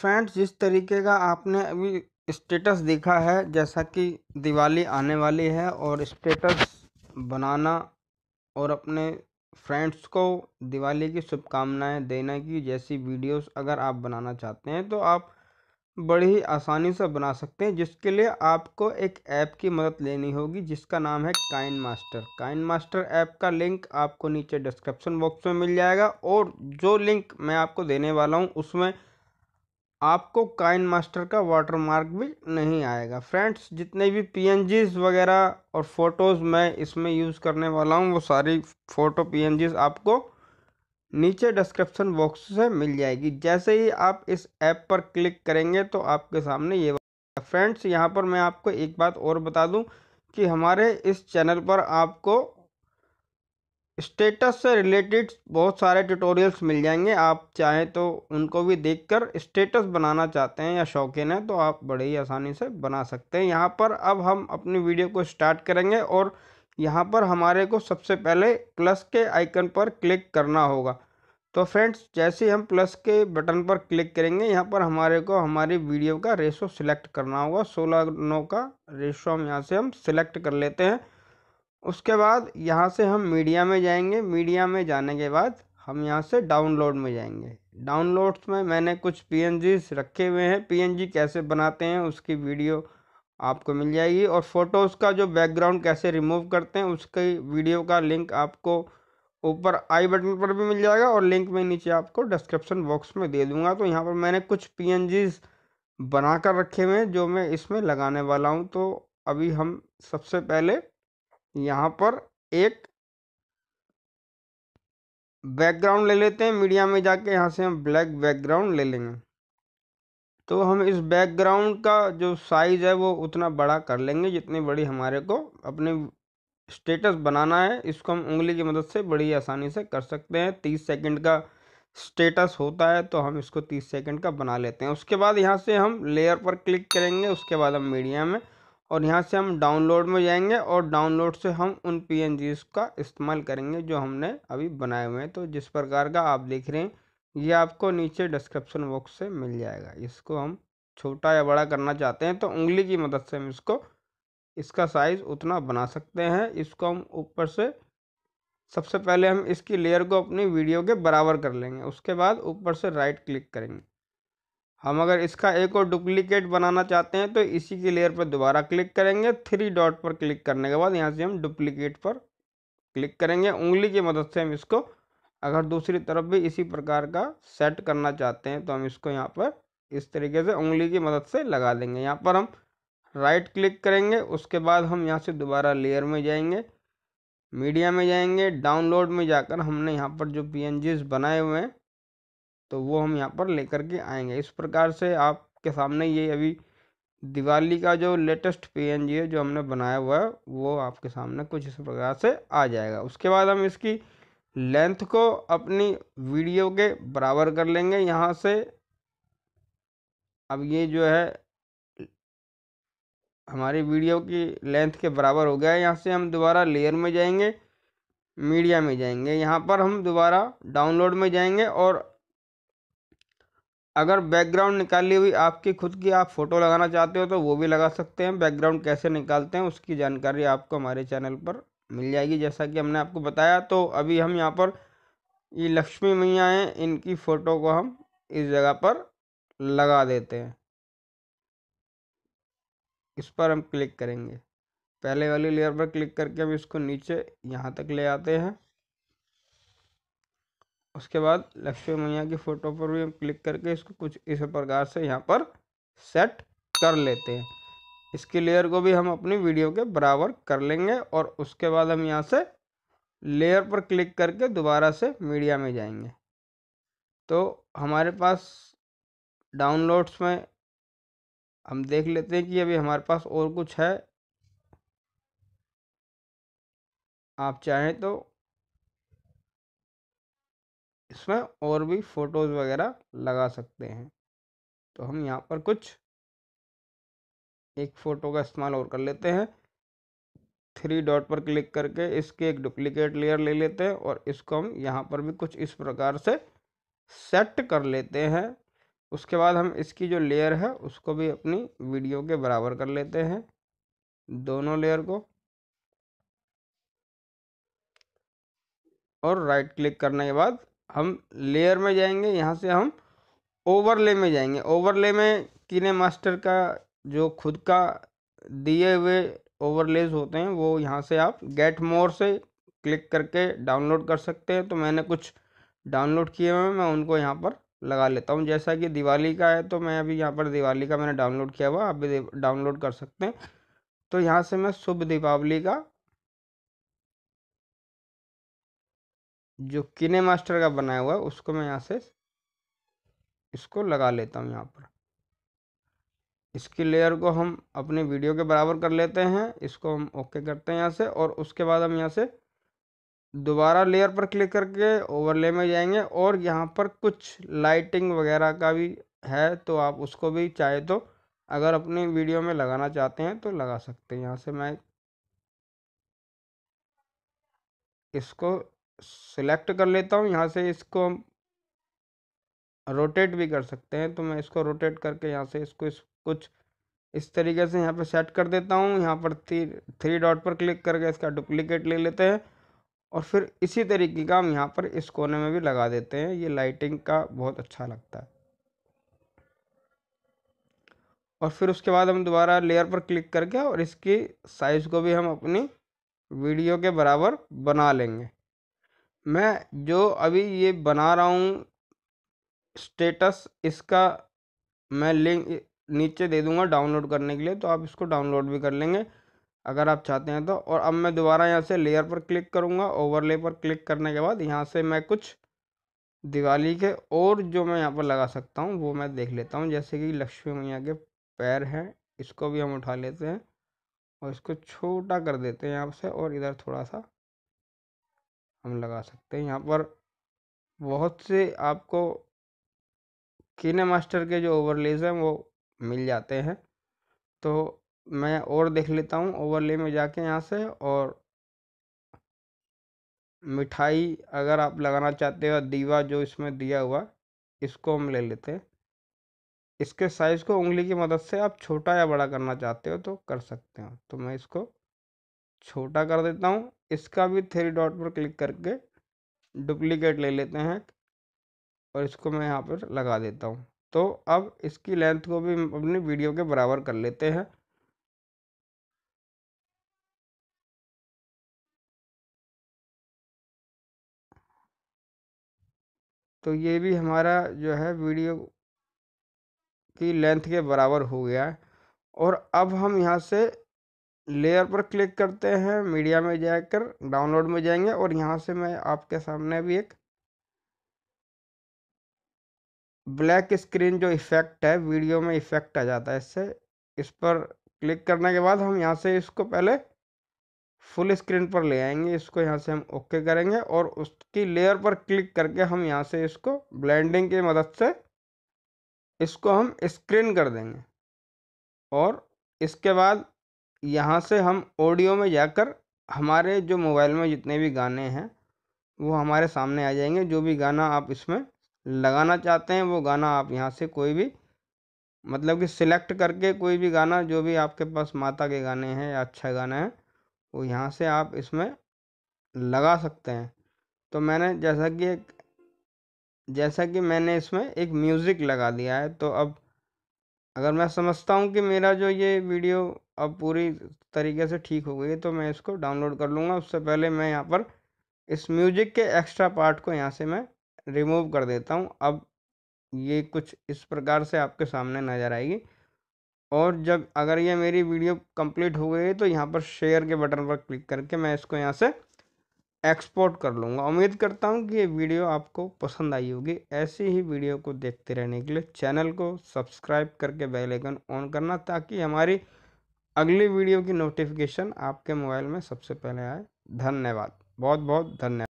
friends जिस तरीके का आपने अभी स्टेटस देखा है जैसा कि दिवाली आने वाली है और स्टेटस बनाना और अपने फ्रेंड्स को दिवाली की शुभकामनाएं देने की जैसी वीडियोस अगर आप बनाना चाहते हैं तो आप बड़ी ही आसानी से बना सकते हैं जिसके लिए आपको एक ऐप की मदद लेनी होगी जिसका नाम है KineMaster KineMaster app का लिंक आपको नीचे डिस्क्रिप्शन बॉक्स में मिल जाएगा और जो लिंक मैं आपको देने वाला हूँ उसमें आपको काइन मास्टर का वाटरमार्क भी नहीं आएगा फ्रेंड्स जितने भी पी वगैरह और फ़ोटोज़ मैं इसमें यूज़ करने वाला हूँ वो सारी फ़ोटो पी आपको नीचे डिस्क्रिप्शन बॉक्स से मिल जाएगी जैसे ही आप इस ऐप पर क्लिक करेंगे तो आपके सामने ये फ्रेंड्स यहाँ पर मैं आपको एक बात और बता दूँ कि हमारे इस चैनल पर आपको स्टेटस से रिलेटेड बहुत सारे ट्यूटोरियल्स मिल जाएंगे आप चाहें तो उनको भी देखकर स्टेटस बनाना चाहते हैं या शौकीन है तो आप बड़े ही आसानी से बना सकते हैं यहाँ पर अब हम अपनी वीडियो को स्टार्ट करेंगे और यहाँ पर हमारे को सबसे पहले प्लस के आइकन पर क्लिक करना होगा तो फ्रेंड्स जैसे हम प्लस के बटन पर क्लिक करेंगे यहाँ पर हमारे को हमारी वीडियो का रेशो सिलेक्ट करना होगा सोलह नौ का रेशो हम यहाँ से हम सिलेक्ट कर लेते हैं उसके बाद यहाँ से हम मीडिया में जाएंगे मीडिया में जाने के बाद हम यहाँ से डाउनलोड में जाएंगे डाउनलोड्स में मैंने कुछ पी रखे हुए हैं पी कैसे बनाते हैं उसकी वीडियो आपको मिल जाएगी और फ़ोटोज़ का जो बैकग्राउंड कैसे रिमूव करते हैं उसकी वीडियो का लिंक आपको ऊपर आई बटन पर भी मिल जाएगा और लिंक मैं नीचे आपको डिस्क्रिप्शन बॉक्स में दे दूंगा तो यहाँ पर मैंने कुछ पी बना कर रखे हुए हैं जो मैं इसमें लगाने वाला हूँ तो अभी हम सबसे पहले यहाँ पर एक बैकग्राउंड ले लेते हैं मीडिया में जाके यहाँ से हम ब्लैक बैकग्राउंड ले लेंगे तो हम इस बैकग्राउंड का जो साइज़ है वो उतना बड़ा कर लेंगे जितनी बड़ी हमारे को अपने स्टेटस बनाना है इसको हम उंगली की मदद से बड़ी आसानी से कर सकते हैं तीस सेकंड का स्टेटस होता है तो हम इसको तीस सेकंड का बना लेते हैं उसके बाद यहाँ से हम लेयर पर क्लिक करेंगे उसके बाद हम मीडिया में और यहाँ से हम डाउनलोड में जाएंगे और डाउनलोड से हम उन पी का इस्तेमाल करेंगे जो हमने अभी बनाए हुए हैं तो जिस प्रकार का आप देख रहे हैं ये आपको नीचे डिस्क्रिप्शन बॉक्स से मिल जाएगा इसको हम छोटा या बड़ा करना चाहते हैं तो उंगली की मदद से हम इसको इसका साइज़ उतना बना सकते हैं इसको हम ऊपर से सबसे पहले हम इसकी लेयर को अपनी वीडियो के बराबर कर लेंगे उसके बाद ऊपर से राइट क्लिक करेंगे हम अगर इसका एक और डुप्लीकेट बनाना चाहते हैं तो इसी की लेयर पर दोबारा क्लिक करेंगे थ्री डॉट पर क्लिक करने के बाद यहाँ से हम डुप्लीकेट पर क्लिक करेंगे उंगली की मदद से हम इसको अगर दूसरी तरफ भी इसी प्रकार का सेट करना चाहते हैं तो हम इसको यहाँ पर इस तरीके से उंगली की मदद से लगा देंगे यहाँ पर हम राइट क्लिक करेंगे उसके बाद हम यहाँ से दोबारा लेयर में जाएंगे मीडिया में जाएंगे डाउनलोड में जाकर हमने यहाँ पर जो पी बनाए हुए हैं तो वो हम यहाँ पर लेकर के आएंगे इस प्रकार से आपके सामने ये अभी दिवाली का जो लेटेस्ट पी है जो हमने बनाया हुआ है वो आपके सामने कुछ इस प्रकार से आ जाएगा उसके बाद हम इसकी लेंथ को अपनी वीडियो के बराबर कर लेंगे यहाँ से अब ये जो है हमारी वीडियो की लेंथ के बराबर हो गया है यहाँ से हम दोबारा लेयर में जाएंगे मीडिया में जाएंगे यहाँ पर हम दोबारा डाउनलोड में जाएंगे और अगर बैकग्राउंड निकाली हुई आपकी खुद की आप फ़ोटो लगाना चाहते हो तो वो भी लगा सकते हैं बैकग्राउंड कैसे निकालते हैं उसकी जानकारी आपको हमारे चैनल पर मिल जाएगी जैसा कि हमने आपको बताया तो अभी हम यहाँ पर ये लक्ष्मी मैया हैं इनकी फ़ोटो को हम इस जगह पर लगा देते हैं इस पर हम क्लिक करेंगे पहले वाली लेयर पर क्लिक करके हम इसको नीचे यहाँ तक ले आते हैं उसके बाद लक्ष्मी मैया की फ़ोटो पर भी हम क्लिक करके इसको कुछ इस प्रकार से यहाँ पर सेट कर लेते हैं इसकी लेयर को भी हम अपनी वीडियो के बराबर कर लेंगे और उसके बाद हम यहाँ से लेयर पर क्लिक करके दोबारा से मीडिया में जाएंगे तो हमारे पास डाउनलोड्स में हम देख लेते हैं कि अभी हमारे पास और कुछ है आप चाहें तो इसमें और भी फ़ोटोज़ वगैरह लगा सकते हैं तो हम यहाँ पर कुछ एक फ़ोटो का इस्तेमाल और कर लेते हैं थ्री डॉट पर क्लिक करके इसके एक डुप्लीकेट लेयर ले लेते हैं और इसको हम यहाँ पर भी कुछ इस प्रकार से सेट कर लेते हैं उसके बाद हम इसकी जो लेयर है उसको भी अपनी वीडियो के बराबर कर लेते हैं दोनों लेयर को और राइट क्लिक करने के बाद हम लेयर में जाएंगे यहाँ से हम ओवरले में जाएंगे ओवरले में किने मास्टर का जो खुद का दिए हुए ओवरलेज होते हैं वो यहाँ से आप गेट मोर से क्लिक करके डाउनलोड कर सकते हैं तो मैंने कुछ डाउनलोड किए हुए मैं उनको यहाँ पर लगा लेता हूँ जैसा कि दिवाली का है तो मैं अभी यहाँ पर दिवाली का मैंने डाउनलोड किया हुआ आप भी डाउनलोड कर सकते हैं तो यहाँ से मैं शुभ दीपावली का जो किने मास्टर का बनाया हुआ है उसको मैं यहाँ से इसको लगा लेता हूँ यहाँ पर इसकी लेयर को हम अपने वीडियो के बराबर कर लेते हैं इसको हम ओके करते हैं यहाँ से और उसके बाद हम यहाँ से दोबारा लेयर पर क्लिक करके ओवरले में जाएंगे और यहाँ पर कुछ लाइटिंग वगैरह का भी है तो आप उसको भी चाहे तो अगर अपने वीडियो में लगाना चाहते हैं तो लगा सकते हैं यहाँ से मैं इसको सेलेक्ट कर लेता हूँ यहाँ से इसको रोटेट भी कर सकते हैं तो मैं इसको रोटेट करके यहाँ से इसको इस कुछ इस तरीके से यहाँ पे सेट कर देता हूँ यहाँ पर थ्री थ्री डॉट पर क्लिक करके इसका डुप्लीकेट ले लेते हैं और फिर इसी तरीके का हम यहाँ पर इस कोने में भी लगा देते हैं ये लाइटिंग का बहुत अच्छा लगता है और फिर उसके बाद हम दोबारा लेयर पर क्लिक करके और इसकी साइज़ को भी हम अपनी वीडियो के बराबर बना लेंगे मैं जो अभी ये बना रहा हूँ स्टेटस इसका मैं लिंक नीचे दे दूँगा डाउनलोड करने के लिए तो आप इसको डाउनलोड भी कर लेंगे अगर आप चाहते हैं तो और अब मैं दोबारा यहाँ से लेयर पर क्लिक करूँगा ओवरले पर क्लिक करने के बाद यहाँ से मैं कुछ दिवाली के और जो मैं यहाँ पर लगा सकता हूँ वो मैं देख लेता हूँ जैसे कि लक्ष्मी मैया के पैर हैं इसको भी हम उठा लेते हैं और इसको छोटा कर देते हैं यहाँ से और इधर थोड़ा सा हम लगा सकते हैं यहाँ पर बहुत से आपको कीने मास्टर के जो ओवरलेज हैं वो मिल जाते हैं तो मैं और देख लेता हूँ ओवरले में जाके यहाँ से और मिठाई अगर आप लगाना चाहते हो दीवा जो इसमें दिया हुआ इसको हम ले लेते हैं इसके साइज़ को उंगली की मदद से आप छोटा या बड़ा करना चाहते हो तो कर सकते हो तो मैं इसको छोटा कर देता हूँ इसका भी थ्री डॉट पर क्लिक करके डुप्लीकेट ले लेते हैं और इसको मैं यहाँ पर लगा देता हूँ तो अब इसकी लेंथ को भी अपनी वीडियो के बराबर कर लेते हैं तो ये भी हमारा जो है वीडियो की लेंथ के बराबर हो गया है और अब हम यहाँ से लेयर पर क्लिक करते हैं मीडिया में जाकर डाउनलोड में जाएंगे और यहाँ से मैं आपके सामने भी एक ब्लैक स्क्रीन जो इफ़ेक्ट है वीडियो में इफ़ेक्ट आ जाता है इससे इस पर क्लिक करने के बाद हम यहाँ से इसको पहले फुल स्क्रीन पर ले आएंगे इसको यहाँ से हम ओके करेंगे और उसकी लेयर पर क्लिक करके हम यहाँ से इसको ब्लेंडिंग की मदद से इसको हम स्क्रीन कर देंगे और इसके बाद यहाँ से हम ऑडियो में जाकर हमारे जो मोबाइल में जितने भी गाने हैं वो हमारे सामने आ जाएंगे जो भी गाना आप इसमें लगाना चाहते हैं वो गाना आप यहाँ से कोई भी मतलब कि सिलेक्ट करके कोई भी गाना जो भी आपके पास माता के गाने हैं या अच्छा गाना है वो यहाँ से आप इसमें लगा सकते हैं तो मैंने जैसा कि एक जैसा कि मैंने इसमें एक म्यूज़िक लगा दिया है तो अब अगर मैं समझता हूँ कि मेरा जो ये वीडियो अब पूरी तरीके से ठीक हो गई है तो मैं इसको डाउनलोड कर लूँगा उससे पहले मैं यहाँ पर इस म्यूजिक के एक्स्ट्रा पार्ट को यहाँ से मैं रिमूव कर देता हूँ अब ये कुछ इस प्रकार से आपके सामने नज़र आएगी और जब अगर ये मेरी वीडियो कंप्लीट हो गई तो यहाँ पर शेयर के बटन पर क्लिक करके मैं इसको यहाँ से एक्सपोर्ट कर लूँगा उम्मीद करता हूँ कि ये वीडियो आपको पसंद आई होगी ऐसी ही वीडियो को देखते रहने के लिए चैनल को सब्सक्राइब करके बेल आइकन ऑन करना ताकि हमारी अगली वीडियो की नोटिफिकेशन आपके मोबाइल में सबसे पहले आए धन्यवाद बहुत बहुत धन्यवाद